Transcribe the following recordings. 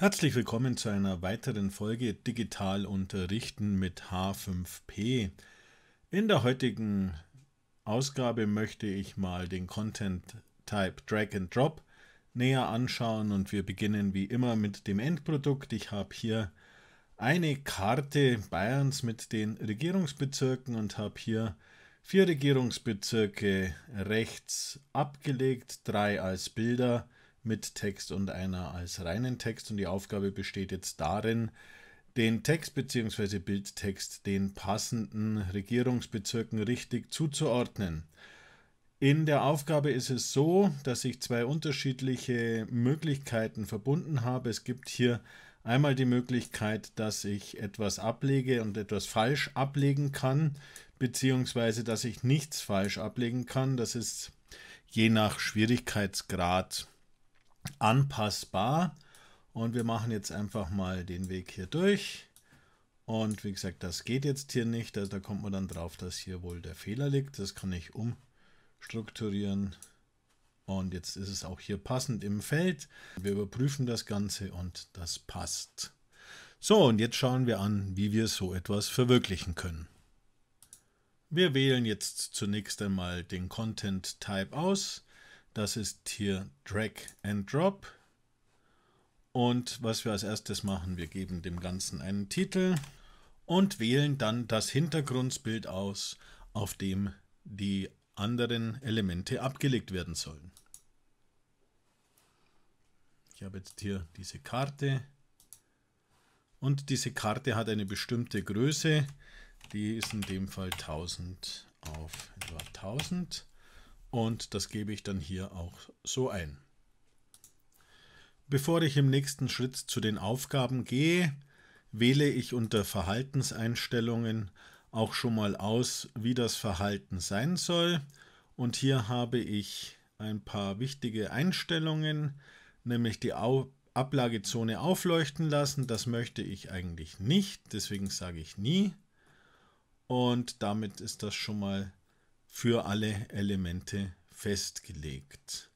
Herzlich willkommen zu einer weiteren Folge Digital unterrichten mit H5P. In der heutigen Ausgabe möchte ich mal den Content Type Drag and Drop näher anschauen und wir beginnen wie immer mit dem Endprodukt. Ich habe hier eine Karte Bayerns mit den Regierungsbezirken und habe hier vier Regierungsbezirke rechts abgelegt, drei als Bilder mit Text und einer als reinen Text. Und die Aufgabe besteht jetzt darin, den Text bzw. Bildtext den passenden Regierungsbezirken richtig zuzuordnen. In der Aufgabe ist es so, dass ich zwei unterschiedliche Möglichkeiten verbunden habe. Es gibt hier einmal die Möglichkeit, dass ich etwas ablege und etwas falsch ablegen kann, beziehungsweise dass ich nichts falsch ablegen kann. Das ist je nach Schwierigkeitsgrad anpassbar. Und wir machen jetzt einfach mal den Weg hier durch. Und wie gesagt, das geht jetzt hier nicht. Also da kommt man dann drauf, dass hier wohl der Fehler liegt. Das kann ich umstrukturieren. Und jetzt ist es auch hier passend im Feld. Wir überprüfen das Ganze und das passt. So, und jetzt schauen wir an, wie wir so etwas verwirklichen können. Wir wählen jetzt zunächst einmal den Content Type aus. Das ist hier Drag and Drop. Und was wir als erstes machen, wir geben dem Ganzen einen Titel und wählen dann das Hintergrundbild aus, auf dem die anderen Elemente abgelegt werden sollen. Ich habe jetzt hier diese Karte und diese Karte hat eine bestimmte Größe, die ist in dem Fall 1000 auf etwa 1000 und das gebe ich dann hier auch so ein. Bevor ich im nächsten Schritt zu den Aufgaben gehe, wähle ich unter Verhaltenseinstellungen auch schon mal aus, wie das Verhalten sein soll. Und hier habe ich ein paar wichtige Einstellungen, nämlich die Ablagezone aufleuchten lassen. Das möchte ich eigentlich nicht, deswegen sage ich nie. Und damit ist das schon mal für alle Elemente festgelegt.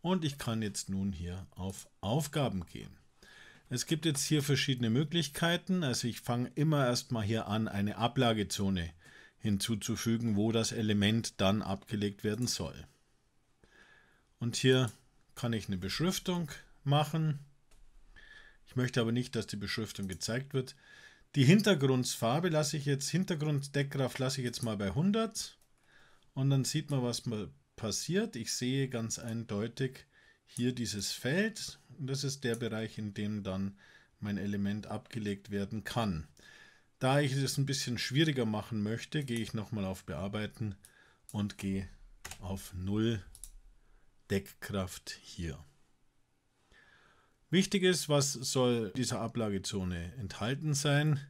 Und ich kann jetzt nun hier auf Aufgaben gehen. Es gibt jetzt hier verschiedene Möglichkeiten. Also ich fange immer erstmal hier an, eine Ablagezone hinzuzufügen, wo das Element dann abgelegt werden soll. Und hier kann ich eine Beschriftung machen. Ich möchte aber nicht, dass die Beschriftung gezeigt wird. Die Hintergrundfarbe lasse ich jetzt, Hintergrunddeckkraft lasse ich jetzt mal bei 100. Und dann sieht man, was passiert. Ich sehe ganz eindeutig hier dieses Feld. Und das ist der Bereich, in dem dann mein Element abgelegt werden kann. Da ich es ein bisschen schwieriger machen möchte, gehe ich nochmal auf Bearbeiten und gehe auf 0 Deckkraft hier. Wichtig ist, was soll dieser Ablagezone enthalten sein?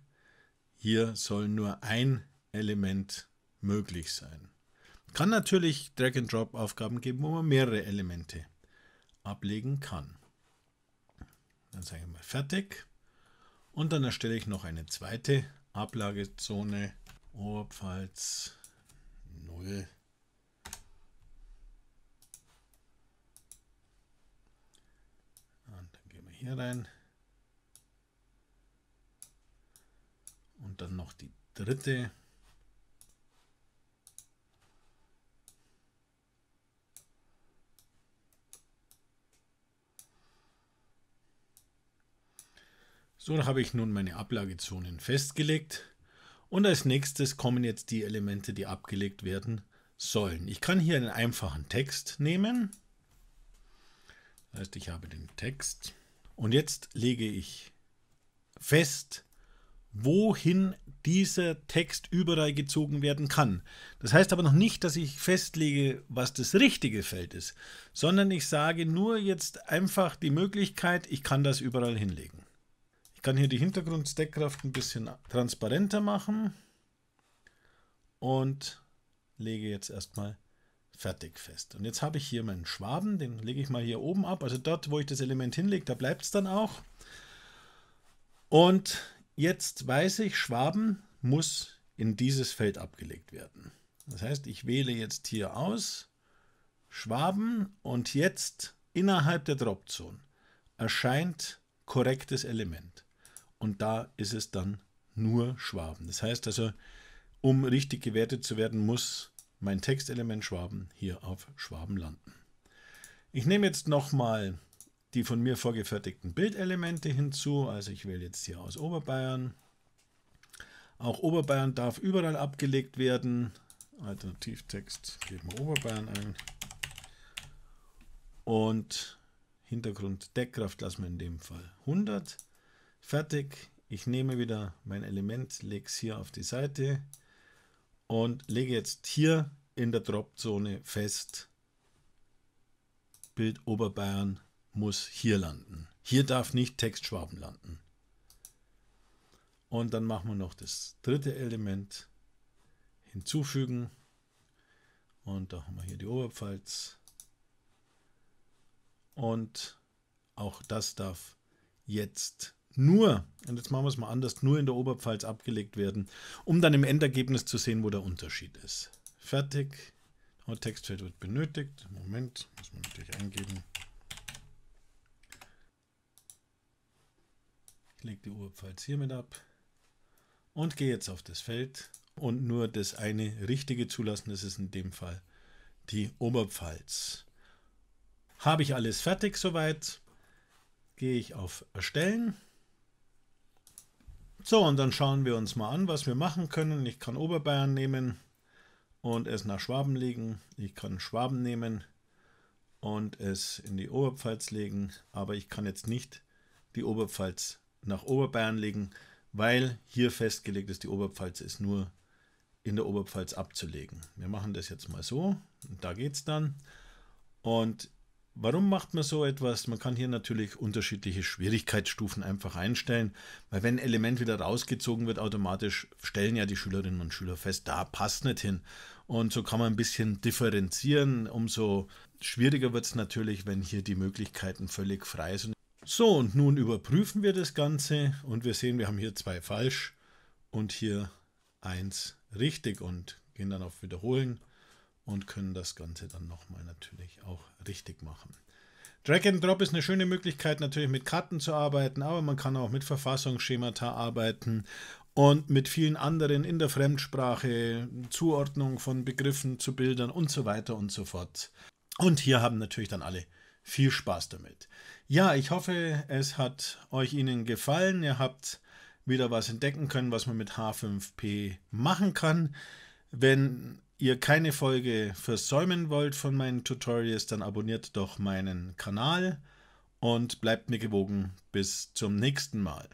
Hier soll nur ein Element möglich sein. Kann natürlich Drag-and-Drop-Aufgaben geben, wo man mehrere Elemente ablegen kann. Dann sage ich mal fertig und dann erstelle ich noch eine zweite Ablagezone Oberpfalz 0. Und dann gehen wir hier rein. Und dann noch die dritte. So habe ich nun meine Ablagezonen festgelegt und als nächstes kommen jetzt die Elemente, die abgelegt werden sollen. Ich kann hier einen einfachen Text nehmen. Das heißt, ich habe den Text und jetzt lege ich fest, wohin dieser Text überall gezogen werden kann. Das heißt aber noch nicht, dass ich festlege, was das richtige Feld ist, sondern ich sage nur jetzt einfach die Möglichkeit, ich kann das überall hinlegen kann hier die Hintergrunddeckkraft ein bisschen transparenter machen und lege jetzt erstmal fertig fest. Und jetzt habe ich hier meinen Schwaben, den lege ich mal hier oben ab. Also dort, wo ich das Element hinlege, da bleibt es dann auch. Und jetzt weiß ich, Schwaben muss in dieses Feld abgelegt werden. Das heißt, ich wähle jetzt hier aus Schwaben und jetzt innerhalb der Dropzone erscheint korrektes Element und da ist es dann nur Schwaben. Das heißt also, um richtig gewertet zu werden, muss mein Textelement Schwaben hier auf Schwaben landen. Ich nehme jetzt nochmal die von mir vorgefertigten Bildelemente hinzu. Also ich wähle jetzt hier aus Oberbayern. Auch Oberbayern darf überall abgelegt werden. Alternativtext, geben wir Oberbayern ein. Und Hintergrund Deckkraft lassen wir in dem Fall 100. Fertig. Ich nehme wieder mein Element, lege es hier auf die Seite und lege jetzt hier in der Dropzone fest, Bild Oberbayern muss hier landen. Hier darf nicht Text Schwaben landen. Und dann machen wir noch das dritte Element hinzufügen. Und da haben wir hier die Oberpfalz. Und auch das darf jetzt nur, und jetzt machen wir es mal anders, nur in der Oberpfalz abgelegt werden, um dann im Endergebnis zu sehen, wo der Unterschied ist. Fertig. Textfeld wird benötigt. Moment, muss man natürlich eingeben. Ich lege die Oberpfalz hiermit ab und gehe jetzt auf das Feld und nur das eine richtige zulassen. Das ist in dem Fall die Oberpfalz. Habe ich alles fertig soweit? Gehe ich auf Erstellen so, und dann schauen wir uns mal an, was wir machen können. Ich kann Oberbayern nehmen und es nach Schwaben legen. Ich kann Schwaben nehmen und es in die Oberpfalz legen. Aber ich kann jetzt nicht die Oberpfalz nach Oberbayern legen, weil hier festgelegt ist, die Oberpfalz ist nur in der Oberpfalz abzulegen. Wir machen das jetzt mal so. da geht es dann. Und Warum macht man so etwas? Man kann hier natürlich unterschiedliche Schwierigkeitsstufen einfach einstellen, weil wenn ein Element wieder rausgezogen wird, automatisch stellen ja die Schülerinnen und Schüler fest, da passt nicht hin. Und so kann man ein bisschen differenzieren. Umso schwieriger wird es natürlich, wenn hier die Möglichkeiten völlig frei sind. So, und nun überprüfen wir das Ganze und wir sehen, wir haben hier zwei falsch und hier eins richtig und gehen dann auf Wiederholen und können das Ganze dann nochmal natürlich auch richtig machen. Drag and Drop ist eine schöne Möglichkeit, natürlich mit Karten zu arbeiten, aber man kann auch mit Verfassungsschemata arbeiten und mit vielen anderen in der Fremdsprache, Zuordnung von Begriffen zu Bildern und so weiter und so fort. Und hier haben natürlich dann alle viel Spaß damit. Ja, ich hoffe, es hat euch Ihnen gefallen. Ihr habt wieder was entdecken können, was man mit H5P machen kann. Wenn ihr keine Folge versäumen wollt von meinen Tutorials, dann abonniert doch meinen Kanal und bleibt mir gewogen. Bis zum nächsten Mal.